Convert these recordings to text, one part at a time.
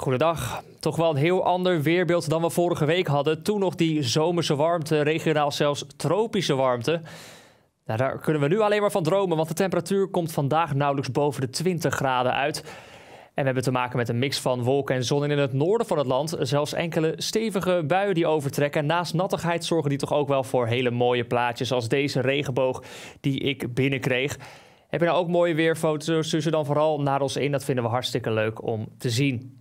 Goedendag. Toch wel een heel ander weerbeeld dan we vorige week hadden. Toen nog die zomerse warmte, regionaal zelfs tropische warmte. Nou, daar kunnen we nu alleen maar van dromen, want de temperatuur komt vandaag nauwelijks boven de 20 graden uit. En we hebben te maken met een mix van wolken en zon. in het noorden van het land zelfs enkele stevige buien die overtrekken. Naast nattigheid zorgen die toch ook wel voor hele mooie plaatjes. Als deze regenboog die ik binnenkreeg. Heb je nou ook mooie weerfoto's? Stuur ze dan vooral naar ons in. Dat vinden we hartstikke leuk om te zien.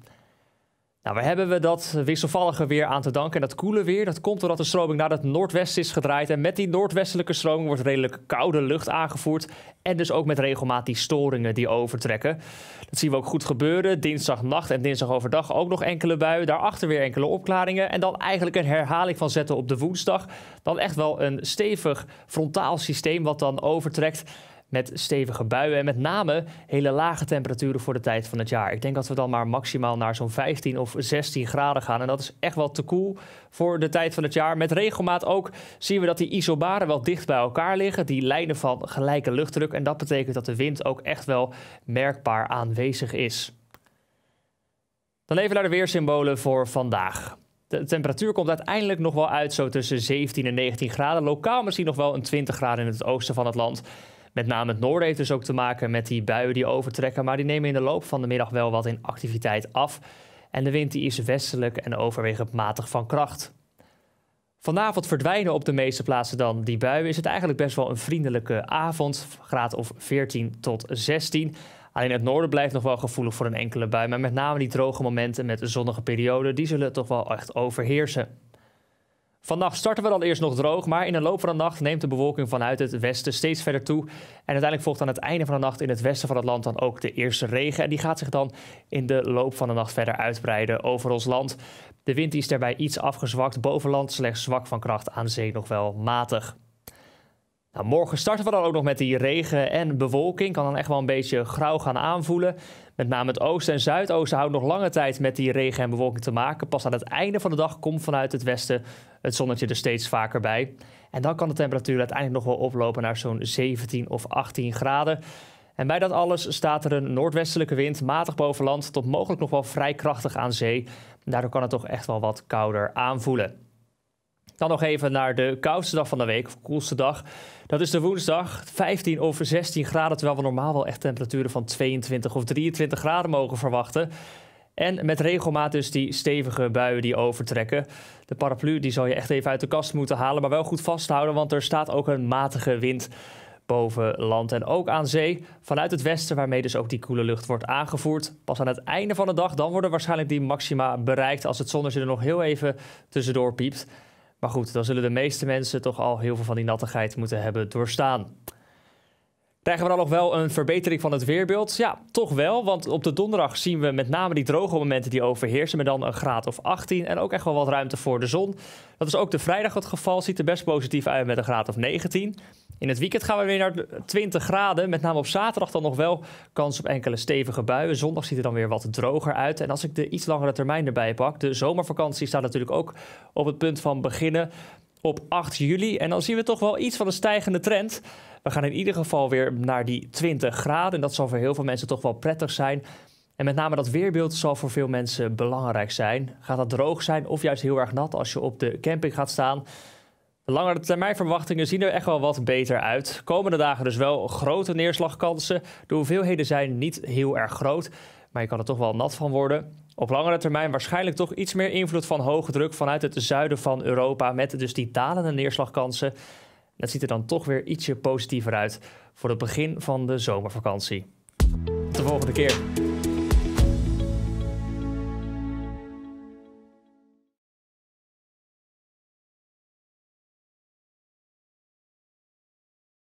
Nou, waar hebben we dat wisselvallige weer aan te danken? En dat koele weer, dat komt doordat de stroming naar het noordwesten is gedraaid. En met die noordwestelijke stroming wordt redelijk koude lucht aangevoerd. En dus ook met regelmatig storingen die overtrekken. Dat zien we ook goed gebeuren. Dinsdagnacht en dinsdag overdag ook nog enkele buien. Daarachter weer enkele opklaringen. En dan eigenlijk een herhaling van zetten op de woensdag. Dan echt wel een stevig frontaal systeem wat dan overtrekt met stevige buien en met name hele lage temperaturen voor de tijd van het jaar. Ik denk dat we dan maar maximaal naar zo'n 15 of 16 graden gaan. En dat is echt wel te koel voor de tijd van het jaar. Met regelmaat ook zien we dat die isobaren wel dicht bij elkaar liggen. Die lijnen van gelijke luchtdruk. En dat betekent dat de wind ook echt wel merkbaar aanwezig is. Dan even naar de weersymbolen voor vandaag. De temperatuur komt uiteindelijk nog wel uit zo tussen 17 en 19 graden. Lokaal misschien nog wel een 20 graden in het oosten van het land. Met name het noorden heeft dus ook te maken met die buien die overtrekken, maar die nemen in de loop van de middag wel wat in activiteit af. En de wind die is westelijk en overwegend matig van kracht. Vanavond verdwijnen op de meeste plaatsen dan die buien. Is het eigenlijk best wel een vriendelijke avond, graad of 14 tot 16. Alleen het noorden blijft nog wel gevoelig voor een enkele bui. Maar met name die droge momenten met zonnige perioden, die zullen toch wel echt overheersen. Vannacht starten we dan eerst nog droog, maar in de loop van de nacht neemt de bewolking vanuit het westen steeds verder toe. En uiteindelijk volgt aan het einde van de nacht in het westen van het land dan ook de eerste regen. En die gaat zich dan in de loop van de nacht verder uitbreiden over ons land. De wind is daarbij iets afgezwakt, bovenland slechts zwak van kracht, aan zee nog wel matig. Nou, morgen starten we dan ook nog met die regen en bewolking. Kan dan echt wel een beetje grauw gaan aanvoelen. Met name het oosten en zuidoosten houden nog lange tijd met die regen en bewolking te maken. Pas aan het einde van de dag komt vanuit het westen het zonnetje er steeds vaker bij. En dan kan de temperatuur uiteindelijk nog wel oplopen naar zo'n 17 of 18 graden. En bij dat alles staat er een noordwestelijke wind, matig boven land, tot mogelijk nog wel vrij krachtig aan zee. Daardoor kan het toch echt wel wat kouder aanvoelen. Dan nog even naar de koudste dag van de week, of koelste dag. Dat is de woensdag, 15 of 16 graden, terwijl we normaal wel echt temperaturen van 22 of 23 graden mogen verwachten. En met regelmaat dus die stevige buien die overtrekken. De paraplu die zal je echt even uit de kast moeten halen, maar wel goed vasthouden, want er staat ook een matige wind boven land en ook aan zee. Vanuit het westen, waarmee dus ook die koele lucht wordt aangevoerd. Pas aan het einde van de dag, dan worden waarschijnlijk die maxima bereikt als het zonnetje er nog heel even tussendoor piept. Maar goed, dan zullen de meeste mensen toch al heel veel van die nattigheid moeten hebben doorstaan. Krijgen we dan nog wel een verbetering van het weerbeeld? Ja, toch wel, want op de donderdag zien we met name die droge momenten die overheersen, met dan een graad of 18 en ook echt wel wat ruimte voor de zon. Dat is ook de vrijdag het geval, ziet er best positief uit met een graad of 19. In het weekend gaan we weer naar 20 graden. Met name op zaterdag dan nog wel kans op enkele stevige buien. Zondag ziet er dan weer wat droger uit. En als ik de iets langere termijn erbij pak, de zomervakantie staat natuurlijk ook op het punt van beginnen op 8 juli. En dan zien we toch wel iets van een stijgende trend. We gaan in ieder geval weer naar die 20 graden. En dat zal voor heel veel mensen toch wel prettig zijn. En met name dat weerbeeld zal voor veel mensen belangrijk zijn. Gaat dat droog zijn of juist heel erg nat als je op de camping gaat staan? Langere termijn verwachtingen zien er echt wel wat beter uit. Komende dagen dus wel grote neerslagkansen. De hoeveelheden zijn niet heel erg groot, maar je kan er toch wel nat van worden. Op langere termijn waarschijnlijk toch iets meer invloed van hoge druk vanuit het zuiden van Europa. Met dus die dalende neerslagkansen. Dat ziet er dan toch weer ietsje positiever uit voor het begin van de zomervakantie. de volgende keer.